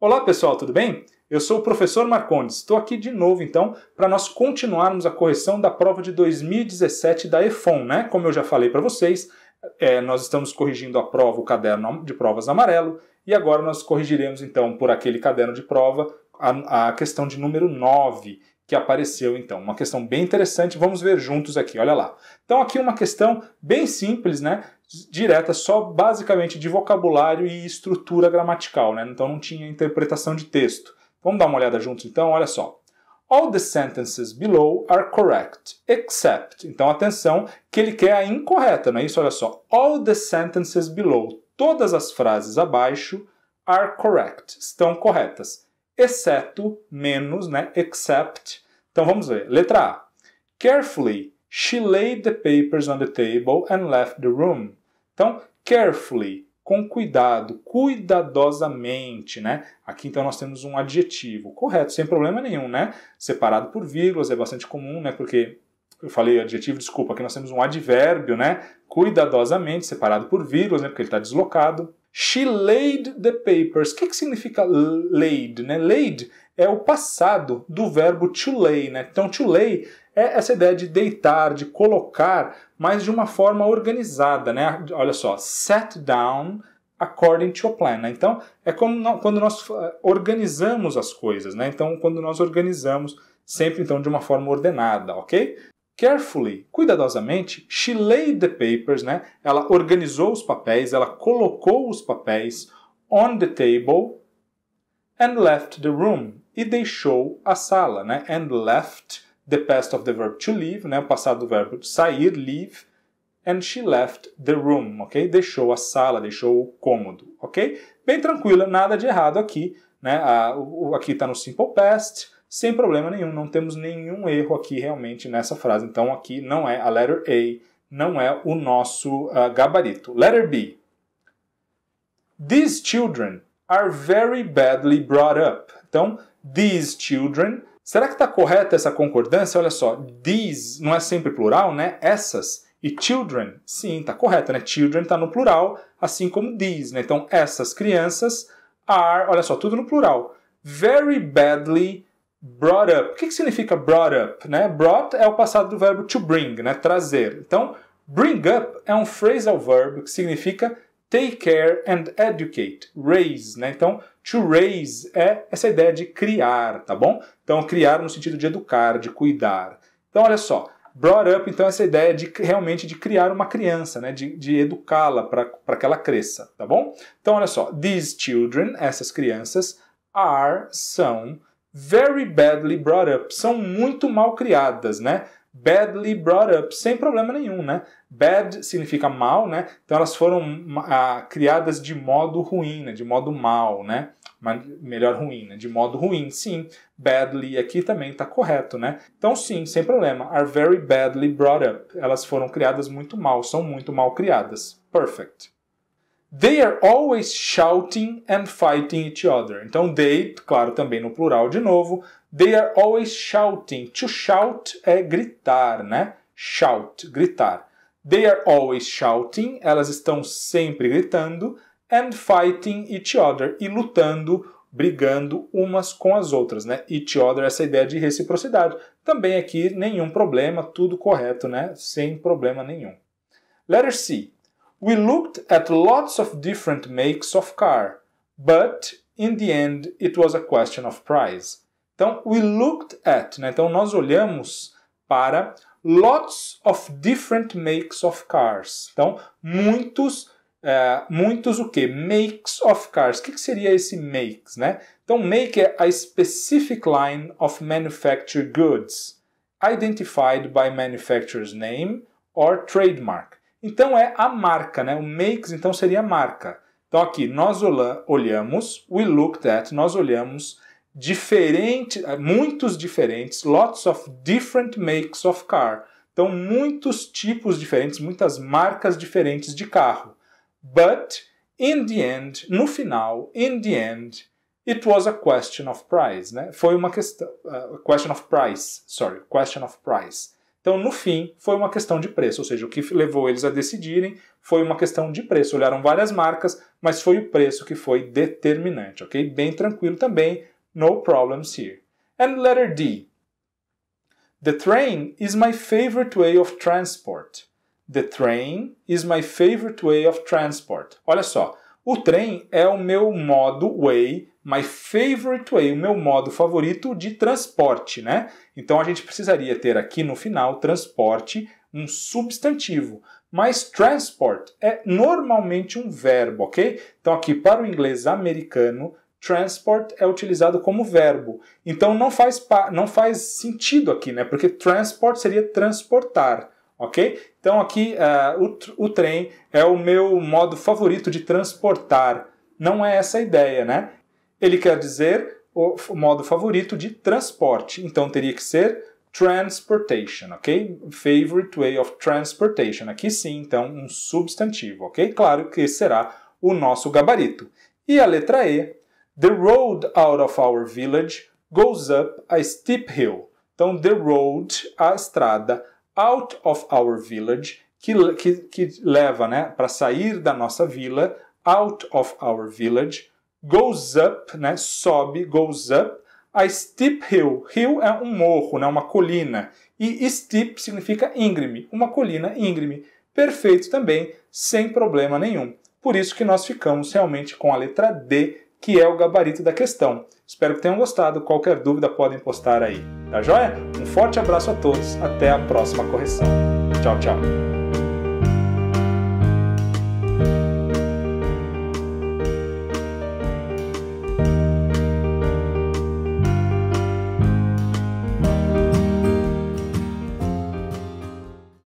Olá pessoal, tudo bem? Eu sou o professor Marcondes. Estou aqui de novo então para nós continuarmos a correção da prova de 2017 da EFON, né? Como eu já falei para vocês, é, nós estamos corrigindo a prova, o caderno de provas amarelo, e agora nós corrigiremos então por aquele caderno de prova a, a questão de número 9, que apareceu então. Uma questão bem interessante, vamos ver juntos aqui, olha lá. Então aqui uma questão bem simples, né? direta só basicamente de vocabulário e estrutura gramatical, né? Então não tinha interpretação de texto. Vamos dar uma olhada juntos então, olha só. All the sentences below are correct, except. Então atenção que ele quer a incorreta, não é isso? Olha só. All the sentences below, todas as frases abaixo are correct, estão corretas, exceto menos, né? Except. Então vamos ver. Letra A. Carefully She laid the papers on the table and left the room. Então, carefully, com cuidado, cuidadosamente, né? Aqui então nós temos um adjetivo, correto, sem problema nenhum, né? Separado por vírgulas, é bastante comum, né? Porque eu falei adjetivo, desculpa, aqui nós temos um advérbio, né? Cuidadosamente, separado por vírgulas, né? Porque ele está deslocado. She laid the papers. O que, que significa laid, né? Laid é o passado do verbo to lay, né? Então, to lay é essa ideia de deitar, de colocar, mas de uma forma organizada, né? Olha só, set down according to a plan. Né? Então, é como quando nós eh, organizamos as coisas, né? Então, quando nós organizamos sempre então de uma forma ordenada, ok? Carefully, cuidadosamente, she laid the papers, né? Ela organizou os papéis, ela colocou os papéis on the table and left the room e deixou a sala, né? And left the past of the verb to leave, né, o passado do verbo sair, leave, and she left the room, ok? Deixou a sala, deixou o cômodo, ok? Bem tranquila, nada de errado aqui, né? A, o, aqui está no simple past, sem problema nenhum, não temos nenhum erro aqui realmente nessa frase. Então aqui não é a letter A, não é o nosso uh, gabarito. Letter B. These children are very badly brought up. Então, these children Será que está correta essa concordância? Olha só, these não é sempre plural, né? Essas e children, sim, está correta, né? Children está no plural, assim como these, né? Então, essas crianças are, olha só, tudo no plural. Very badly brought up. O que, que significa brought up? Né? Brought é o passado do verbo to bring, né? Trazer. Então, bring up é um phrasal verb que significa take care and educate, raise, né? Então, To raise é essa ideia de criar, tá bom? Então, criar no sentido de educar, de cuidar. Então, olha só. Brought up, então, essa ideia de realmente de criar uma criança, né? de, de educá-la para que ela cresça, tá bom? Então, olha só. These children, essas crianças, are, são, very badly brought up, são muito mal criadas, né? badly brought up, sem problema nenhum, né? Bad significa mal, né? Então elas foram ah, criadas de modo ruim, né? de modo mal, né? Mas melhor ruim, né? De modo ruim, sim. Badly aqui também está correto, né? Então, sim, sem problema. Are very badly brought up. Elas foram criadas muito mal, são muito mal criadas. Perfect. They are always shouting and fighting each other. Então, they, claro, também no plural de novo. They are always shouting. To shout é gritar, né? Shout, gritar. They are always shouting. Elas estão sempre gritando and fighting each other, e lutando, brigando umas com as outras, né? Each other, essa ideia de reciprocidade. Também aqui nenhum problema, tudo correto, né? Sem problema nenhum. Letter C. We looked at lots of different makes of car, but in the end it was a question of price. Então, we looked at, né? Então nós olhamos para lots of different makes of cars. Então, muitos é, muitos o que? Makes of cars. O que, que seria esse makes, né? Então, make é a specific line of manufactured goods identified by manufacturer's name or trademark. Então, é a marca, né? O makes, então, seria a marca. Então, aqui, nós olhamos, we looked at, nós olhamos diferente, eh, muitos diferentes, lots of different makes of car. Então, muitos tipos diferentes, muitas marcas diferentes de carro. But in the end, no final, in the end, it was a question of price, né? Foi uma questão, uh, question of price, sorry, question of price. Então, no fim, foi uma questão de preço, ou seja, o que levou eles a decidirem foi uma questão de preço. Olharam várias marcas, mas foi o preço que foi determinante, ok? Bem tranquilo também, no problems here. And letter D. The train is my favorite way of transport. The train is my favorite way of transport. Olha só, o trem é o meu modo way, my favorite way, o meu modo favorito de transporte, né? Então a gente precisaria ter aqui no final transporte um substantivo, mas transport é normalmente um verbo, ok? Então aqui para o inglês americano transport é utilizado como verbo. Então não faz, não faz sentido aqui, né? Porque transport seria transportar ok? Então aqui uh, o, o trem é o meu modo favorito de transportar. Não é essa a ideia, né? Ele quer dizer o modo favorito de transporte. Então teria que ser transportation, ok? Favorite way of transportation. Aqui sim, então, um substantivo, ok? Claro que será o nosso gabarito. E a letra E. The road out of our village goes up a steep hill. Então, the road, a estrada, out of our village, que, que, que leva né, para sair da nossa vila, out of our village, goes up, né, sobe, goes up, a steep hill. Hill é um morro, né, uma colina. E steep significa íngreme, uma colina íngreme. Perfeito também, sem problema nenhum. Por isso que nós ficamos realmente com a letra D que é o gabarito da questão. Espero que tenham gostado. Qualquer dúvida podem postar aí. Tá joia? Um forte abraço a todos. Até a próxima correção. Tchau, tchau.